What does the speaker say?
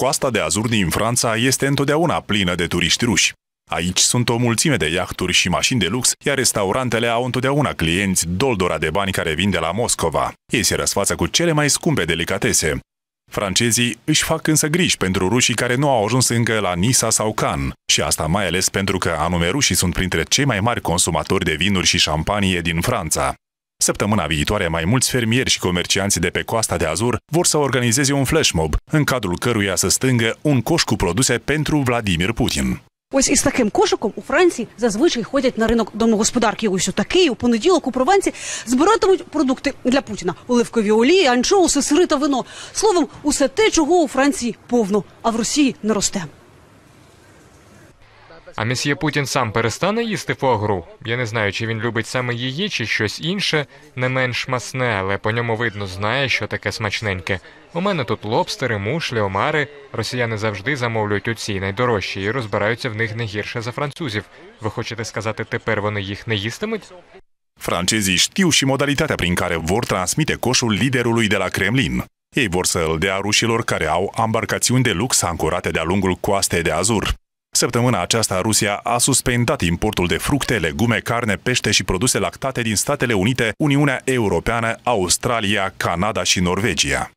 Coasta de Azur din Franța este întotdeauna plină de turiști ruși. Aici sunt o mulțime de iahturi și mașini de lux, iar restaurantele au întotdeauna clienți doldora de bani care vin de la Moscova. Ei se răsfață cu cele mai scumpe delicatese. Francezii își fac însă griji pentru rușii care nu au ajuns încă la Nisa sau Cannes, și asta mai ales pentru că anume rușii sunt printre cei mai mari consumatori de vinuri și șampanie din Franța. Săptămâna viitoare, mai mulți fermieri și comercianți de pe coasta de Azur vor să organizeze un flash mob, în cadrul căruia să stângă un coș cu produse pentru Vladimir Putin. Ось із таким кошиком у Франції зазвичай ходять на ринок домогосподарки. Ось у такий у понеділок у прованці збиратимуть продукти для Путіна: оливкові олії, анчоуси, сири та вино. Словом, усе те, чого у Франції повно, а в Росії не росте. А месьє Путін сам перестане їсти фогру. Я не знаю, чи він любить саме її, чи щось інше, не менш масне, але по ньому видно, знає, що таке смачненьке. У мене тут лобстери, мушлі, омари. Росіяни завжди замовлюють оці найдорожчі і розбираються в них не гірше за французів. Ви хочете сказати, тепер вони їх не їстимуть? Francezii știu și modalitatea prin care vor transmite coșul liderului de la Kremlin. Ei vor să îl dea rușilor care au ambarcațiuni de lux ancorate de-a lungul coastei de Azur. Săptămâna aceasta, Rusia a suspendat importul de fructe, legume, carne, pește și produse lactate din Statele Unite, Uniunea Europeană, Australia, Canada și Norvegia.